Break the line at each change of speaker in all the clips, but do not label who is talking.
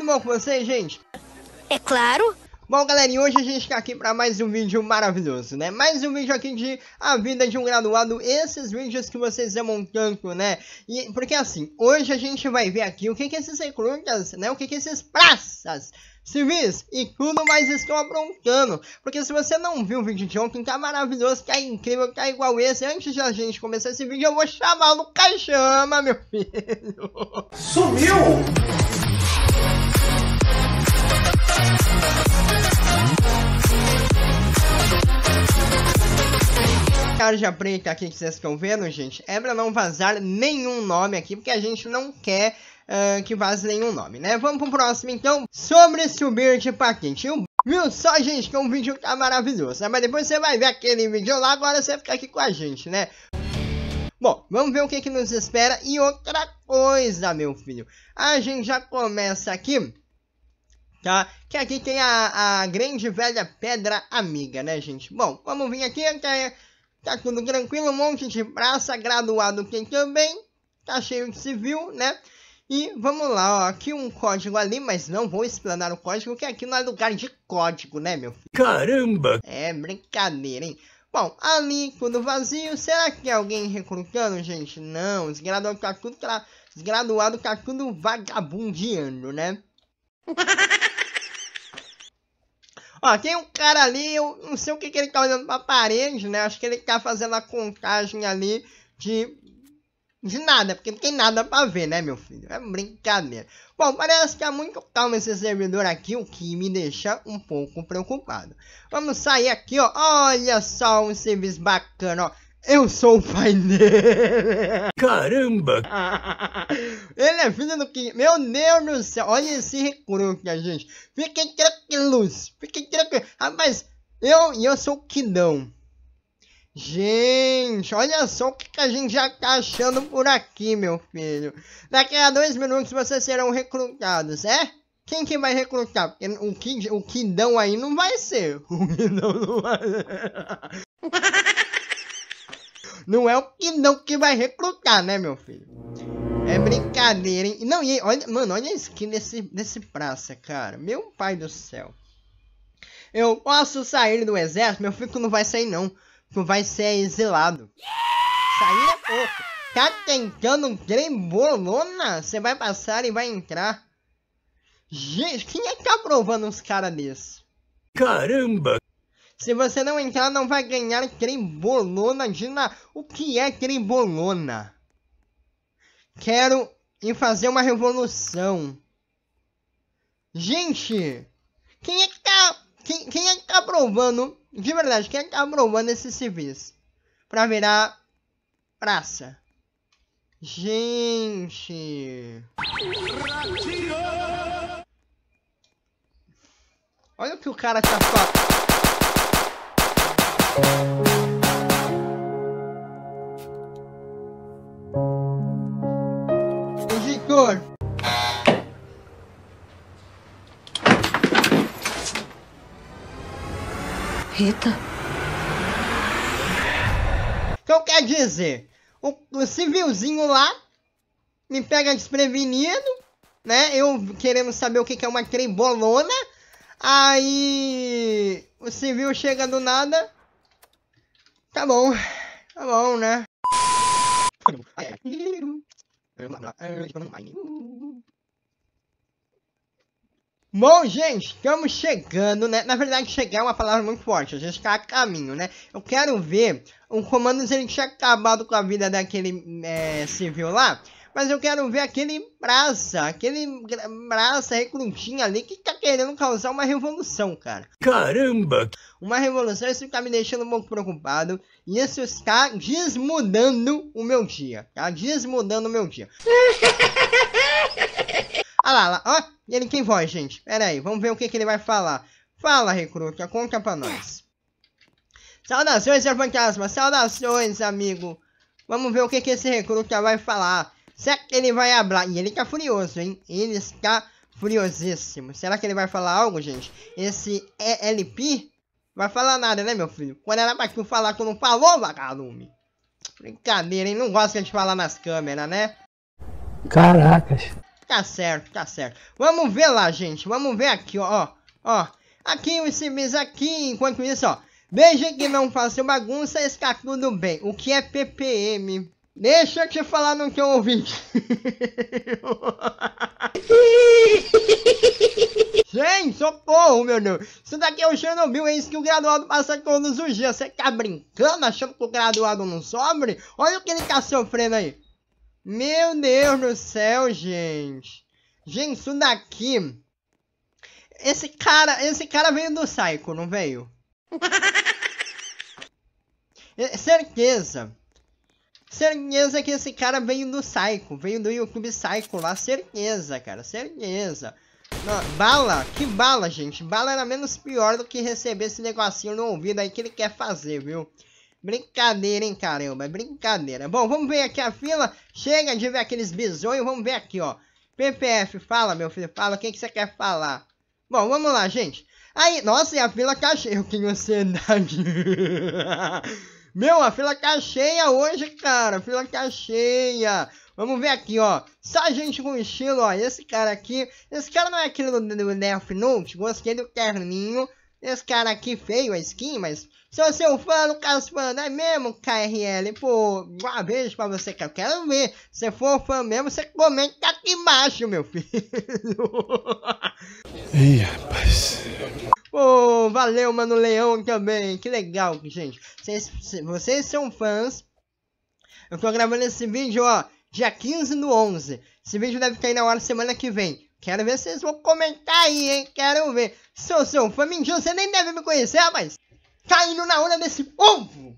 tudo bom com vocês, gente? É claro! Bom, galerinha, hoje a gente está aqui para mais um vídeo maravilhoso, né? Mais um vídeo aqui de A Vida de um Graduado, esses vídeos que vocês amam tanto, né? E, porque assim, hoje a gente vai ver aqui o que que esses recrutas, né? O que que esses praças civis e tudo mais estão aprontando. Porque se você não viu o vídeo de ontem, tá maravilhoso, tá incrível, tá igual esse. Antes de a gente começar esse vídeo, eu vou chamar o Lucas Chama, meu filho. Sumiu! tarja preta aqui que vocês estão vendo, gente, é para não vazar nenhum nome aqui, porque a gente não quer uh, que vaze nenhum nome, né? Vamos pro próximo, então, sobre subir de paquete. Viu só, gente, que é um vídeo tá maravilhoso, né? Mas depois você vai ver aquele vídeo lá, agora você fica aqui com a gente, né? Bom, vamos ver o que, que nos espera. E outra coisa, meu filho, a gente já começa aqui tá? Que aqui tem a, a grande velha pedra amiga, né, gente? Bom, vamos vir aqui até tá tudo tranquilo, um monte de praça, graduado quem também, tá cheio de civil, né? E vamos lá, ó, aqui um código ali, mas não vou explanar o código, porque aqui não é lugar de código, né, meu filho? Caramba! É brincadeira, hein? Bom, ali tudo vazio, será que alguém recrutando, gente? Não, os graduados tá tudo, os graduados tá tudo vagabundeando, né? Ó, tem um cara ali, eu não sei o que, que ele tá olhando pra parede, né? Acho que ele tá fazendo a contagem ali de de nada, porque não tem nada pra ver, né, meu filho? É brincadeira. Bom, parece que há muito calma esse servidor aqui, o que me deixa um pouco preocupado. Vamos sair aqui, ó. Olha só um serviço bacana, ó. Eu sou o pai dele. Caramba! Ele é filho do que? Meu Deus do céu, olha esse recruta, gente. Fiquem tranquilos, fiquem tranquilos. Rapaz, eu, eu sou o Kidão. Gente, olha só o que, que a gente já tá achando por aqui, meu filho. Daqui a dois minutos vocês serão recrutados, é? Quem que vai recrutar? Porque o, Kid, o Kidão aí não vai ser. O Kidão não vai ser. Não é o que não que vai recrutar, né, meu filho? É brincadeira, hein? Não, e olha, mano, olha a skin desse, desse praça, cara. Meu pai do céu. Eu posso sair do exército? Meu filho não vai sair, não. Tu vai ser exilado. Sair é pouco. Tá tentando um trem bolona? Você vai passar e vai entrar. Gente, quem é que tá aprovando uns caras desses? Caramba, se você não entrar, não vai ganhar Crembolona de na... O que é Crembolona? Quero ir fazer uma revolução. Gente, quem é que tá... Quem, quem é que tá aprovando... De verdade, quem é que tá aprovando esses civis? Pra virar praça. Gente... Olha o que o cara tá falando. Editor. Rita. Então quer dizer, o, o civilzinho lá me pega desprevenido, né? Eu querendo saber o que, que é uma trembolona. Aí o civil chega do nada, Tá bom, tá bom, né? Bom, gente, estamos chegando, né? Na verdade, chegar é uma palavra muito forte. A gente está a caminho, né? Eu quero ver o comando se ele tinha acabado com a vida daquele é, civil lá mas eu quero ver aquele braça, aquele braça recrutinho ali que tá querendo causar uma revolução, cara. Caramba! Uma revolução, isso tá me deixando um pouco preocupado, e isso está desmudando o meu dia, tá? Desmudando o meu dia. ah lá, lá, ó, ele tem voz, gente. Pera aí, vamos ver o que, que ele vai falar. Fala, recruta, conta pra nós. Saudações, seu fantasma, saudações, amigo. Vamos ver o que, que esse recruta vai falar. Será que ele vai hablar? E ele tá furioso, hein? Ele está furiosíssimo. Será que ele vai falar algo, gente? Esse ELP vai falar nada, né, meu filho? Quando era pra tu falar, tu não falou, vagalume? Brincadeira, hein? Não gosta de falar nas câmeras, né? Caracas. Tá certo, tá certo. Vamos ver lá, gente. Vamos ver aqui, ó. Ó. Aqui os civis aqui. Enquanto isso, ó. Veja que não façam bagunça, está tudo bem. O que é PPM? Deixa eu te falar no que eu ouvi. Gente, socorro, meu Deus. Isso daqui é o Chernobyl, é isso que o graduado passa todos os dias. Você tá brincando, achando que o graduado não sobre? Olha o que ele tá sofrendo aí. Meu Deus do céu, gente. Gente, isso daqui... Esse cara, esse cara veio do Psycho, não veio? É, certeza. Certeza que esse cara veio do Psycho, veio do YouTube Psycho lá, certeza, cara, certeza. Não, bala, que bala, gente, bala era menos pior do que receber esse negocinho no ouvido aí que ele quer fazer, viu? Brincadeira, hein, caramba, é brincadeira. Bom, vamos ver aqui a fila, chega de ver aqueles bizonhos, vamos ver aqui, ó. PPF, fala, meu filho, fala, o que, você quer falar? Bom, vamos lá, gente. Aí, nossa, e a fila eu que ansiedade. Meu, a fila tá cheia hoje, cara. A fila tá cheia. Vamos ver aqui, ó. Só gente com estilo, ó. Esse cara aqui. Esse cara não é aquele do, do Nerf Gostei tipo, é do terninho. Esse cara aqui feio a skin, mas sou seu fã, Lucas Panda, é mesmo, KRL? Pô, um beijo pra você, que eu quero ver. Se for fã mesmo, você comenta aqui embaixo, meu filho. Ih, rapaz. Pô, valeu, mano, Leão também. Que legal, gente. Vocês, vocês são fãs. Eu tô gravando esse vídeo, ó, dia 15 do 11. Esse vídeo deve cair na hora semana que vem. Quero ver vocês vão comentar aí, hein? Quero ver. Sou fã, mentira, você nem deve me conhecer, mas... Caindo tá na onda desse ovo!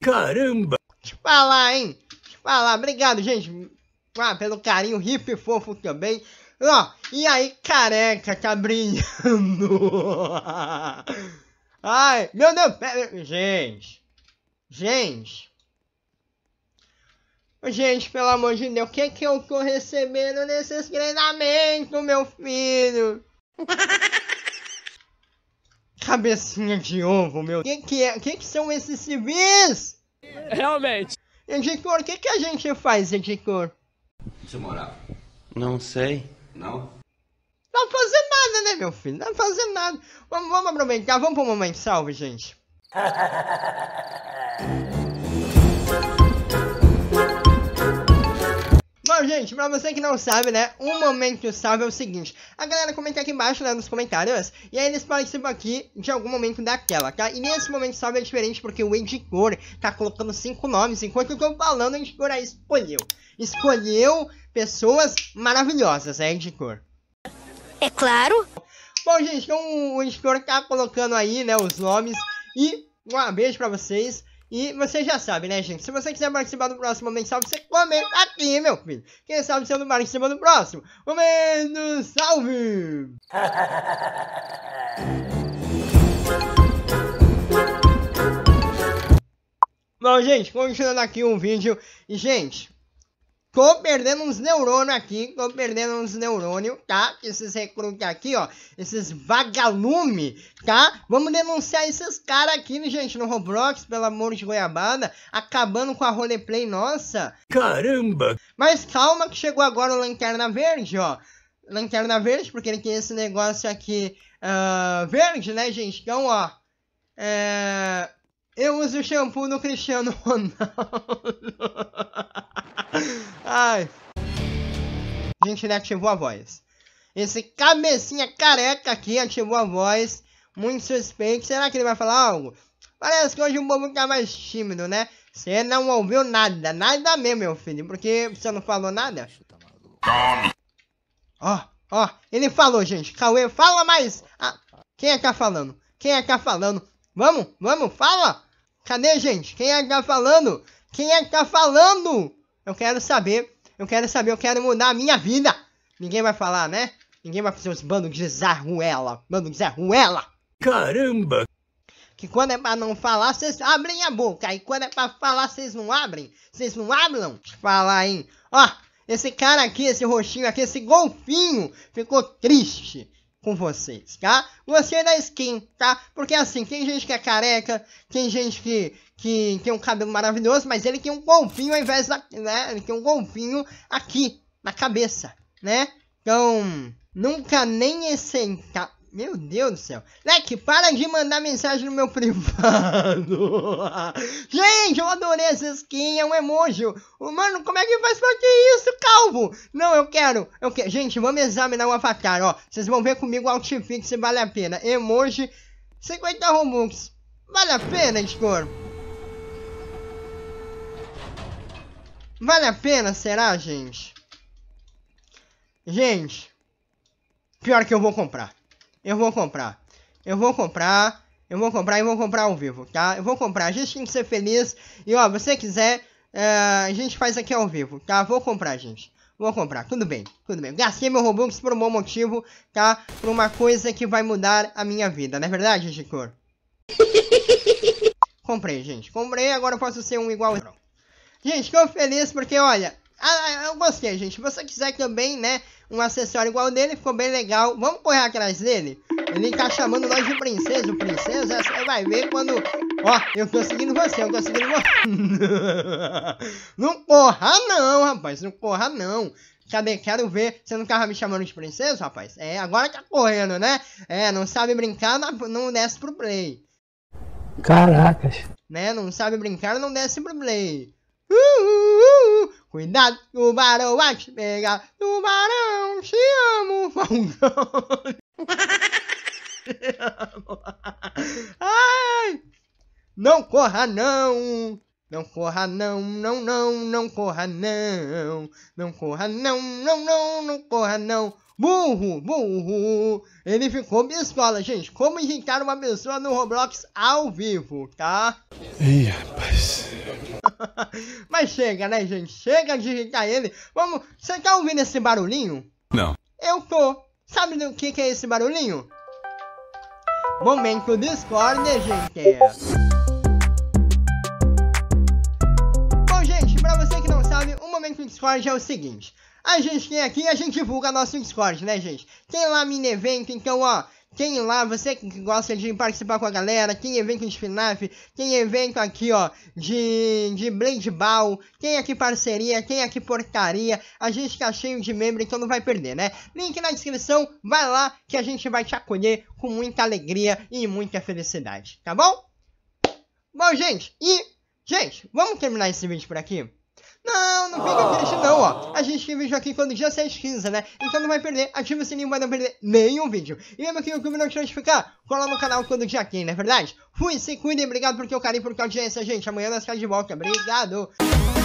Caramba! Te falar, hein? Te falar. Obrigado, gente. Ah, pelo carinho, hip fofo também. Ó, e aí, careca, tá brilhando. Ai, meu Deus! Gente! Gente! Gente, pelo amor de Deus, é o que, que eu tô recebendo nesses treinamentos, meu filho? Cabecinha de ovo, meu. Que que, é? que que são esses civis? Realmente. Editor, o que que a gente faz, editor? Você morava? Não sei. Não? Não tá fazer nada, né, meu filho? Não tá fazer nada. Vamos, vamos aproveitar, vamos pro momento salve, gente. Bom, gente, pra você que não sabe, né, um momento salve é o seguinte. A galera comenta aqui embaixo, né, nos comentários, e aí eles participam aqui de algum momento daquela tá? E nesse momento salve é diferente porque o editor tá colocando cinco nomes, enquanto eu tô falando, o editor aí escolheu. Escolheu pessoas maravilhosas, é, né, editor? É claro. Bom, gente, então o editor tá colocando aí, né, os nomes. E um beijo pra vocês. E vocês já sabem, né, gente? Se você quiser participar do próximo salve você comenta aqui, meu filho. Quem sabe você não participa do próximo. Momento salve! Bom, gente, continuando aqui um vídeo. E, gente, Tô perdendo uns neurônios aqui, tô perdendo uns neurônios, tá? Esses recrutas aqui, ó, esses vagalume, tá? Vamos denunciar esses caras aqui, né, gente, no Roblox, pelo amor de goiabada, acabando com a roleplay nossa. Caramba! Mas calma que chegou agora o Lanterna Verde, ó. Lanterna Verde, porque ele tem esse negócio aqui uh, verde, né, gente? Então, ó, é... eu uso shampoo do Cristiano Ronaldo. Ai. Gente, ele né, ativou a voz. Esse cabecinha careca aqui ativou a voz. Muito suspeito. Será que ele vai falar algo? Parece que hoje o bobo tá mais tímido, né? Você não ouviu nada, nada mesmo, meu filho. Porque você não falou nada? Ó, ó, ele falou, gente. Cauê, fala mais. Ah, quem é que tá falando? Quem é que tá falando? Vamos, vamos, fala. Cadê, gente? Quem é que tá falando? Quem é que tá falando? Eu quero saber. Eu quero saber. Eu quero mudar a minha vida. Ninguém vai falar, né? Ninguém vai fazer os bandos de Zé Ruela. Bando de Zé Ruela. Caramba! Que quando é pra não falar, vocês abrem a boca. E quando é pra falar, vocês não abrem. Vocês não abram! falar, hein? Ó, esse cara aqui, esse roxinho aqui, esse golfinho, ficou triste com vocês, tá? Você da é skin, tá? Porque assim, tem gente que é careca, tem gente que, que tem um cabelo maravilhoso, mas ele tem um golfinho ao invés da. Né? Ele tem um golfinho aqui, na cabeça, né? Então, nunca nem aceitar. Meu Deus do céu. Leque, para de mandar mensagem no meu privado. Gente, eu adorei essa skin, é um emoji. Mano, como é que faz pra que isso, calvo? Não, eu quero. Eu quero. Gente, vamos examinar o avatar, ó. Vocês vão ver comigo o outfit se vale a pena. Emoji, 50 Robux. Vale a pena, Discord? Vale a pena, será, gente? Gente, pior que eu vou comprar. Eu vou comprar. Eu vou comprar. Eu vou comprar e vou comprar ao vivo, tá? Eu vou comprar. A gente tem que ser feliz. E ó, você quiser, é, a gente faz aqui ao vivo, tá? Vou comprar, gente. Vou comprar, tudo bem, tudo bem. Gastei meu Robux por um bom motivo, tá? Por uma coisa que vai mudar a minha vida, não é verdade, Gigor? comprei, gente. Comprei, agora eu posso ser um igual. Gente, tô feliz porque, olha, eu gostei, gente. Se você quiser também, né? um acessório igual dele, ficou bem legal. Vamos correr atrás dele? Ele tá chamando nós de princesa. O princesa, você vai ver quando... Ó, eu tô seguindo você, eu tô seguindo você. não corra não, rapaz, não corra não. Cadê? Quero ver. Você não tava me chamando de princesa, rapaz? É, agora tá correndo, né? É, não sabe brincar, não desce pro play. Caracas. Né, não sabe brincar, não desce pro play. Uh, uh, uh, uh. Cuidado, tubarão vai te pegar. Tubarão, te amo, Falcão. te amo. Ai, não corra não. Não corra não, não, não, não corra não. Não corra não, não, não, não corra não. Burro, burro. Ele ficou pistola, gente. Como irritar uma pessoa no Roblox ao vivo, tá? Ih, rapaz. Mas chega, né, gente? Chega de irritar ele. Vamos, você tá ouvindo esse barulhinho? Não. Eu tô. Sabe do que que é esse barulhinho? Momento Discord, gente. Discord é o seguinte. A gente tem aqui, a gente divulga nosso Discord, né, gente? Tem lá mini evento, então, ó, tem lá, você que gosta de participar com a galera, tem evento de FNAF, tem evento aqui, ó, de, de Blade Ball, tem aqui parceria, tem aqui porcaria, a gente tá cheio de membro, então não vai perder, né? Link na descrição, vai lá que a gente vai te acolher com muita alegria e muita felicidade, tá bom? Bom, gente, e... Gente, vamos terminar esse vídeo por aqui? Não, a gente tem vídeo aqui quando dia 7 15 né? Então não vai perder, ativa o sininho para não perder nenhum vídeo. E lembra que o YouTube não te notificar? Cola no canal quando dia 15, não é verdade? Fui, se cuidem, obrigado por teu carinho, por a audiência, gente. Amanhã nós ficamos de volta, obrigado!